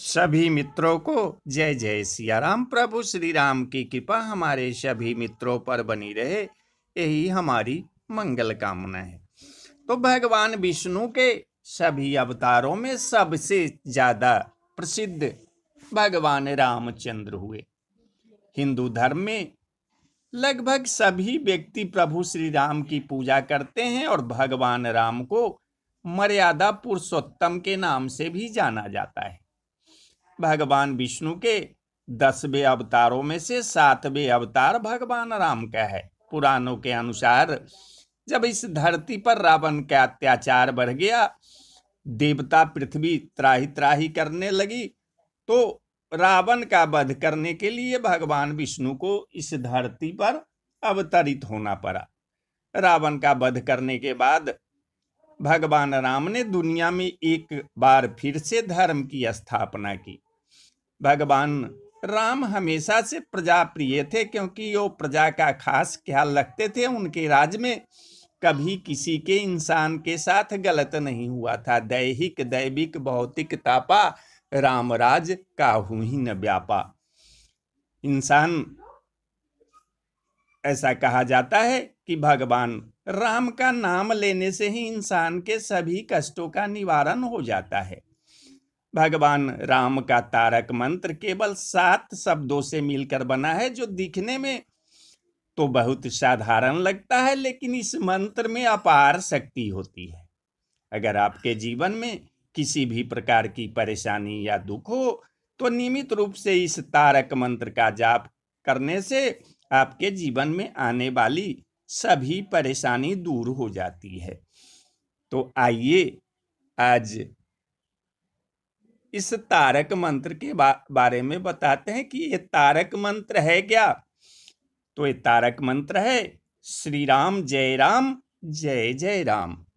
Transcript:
सभी मित्रों को जय जय सिया राम प्रभु श्री राम की कृपा हमारे सभी मित्रों पर बनी रहे यही हमारी मंगल कामना है तो भगवान विष्णु के सभी अवतारों में सबसे ज्यादा प्रसिद्ध भगवान रामचंद्र हुए हिंदू धर्म में लगभग सभी व्यक्ति प्रभु श्री राम की पूजा करते हैं और भगवान राम को मर्यादा पुरुषोत्तम के नाम से भी जाना जाता है भगवान विष्णु के दसवें अवतारों में से सातवें अवतार भगवान राम का है पुराणों के अनुसार जब इस धरती पर रावण का अत्याचार बढ़ गया देवता पृथ्वी त्राही त्राही करने लगी तो रावण का वध करने के लिए भगवान विष्णु को इस धरती पर अवतरित होना पड़ा रावण का वध करने के बाद भगवान राम ने दुनिया में एक बार फिर से धर्म की स्थापना की भगवान राम हमेशा से प्रजा प्रिय थे क्योंकि वो प्रजा का खास ख्याल रखते थे उनके राज में कभी किसी के इंसान के साथ गलत नहीं हुआ था दैहिक दैविक भौतिक तापा रामराज का ही न व्यापा इंसान ऐसा कहा जाता है कि भगवान राम का नाम लेने से ही इंसान के सभी कष्टों का निवारण हो जाता है भगवान राम का तारक मंत्र केवल सात शब्दों से मिलकर बना है जो दिखने में तो बहुत साधारण लगता है लेकिन इस मंत्र में अपार शक्ति होती है अगर आपके जीवन में किसी भी प्रकार की परेशानी या दुख हो तो नियमित रूप से इस तारक मंत्र का जाप करने से आपके जीवन में आने वाली सभी परेशानी दूर हो जाती है तो आइए आज इस तारक मंत्र के बा, बारे में बताते हैं कि ये तारक मंत्र है क्या तो ये तारक मंत्र है श्री राम जय राम जय जय राम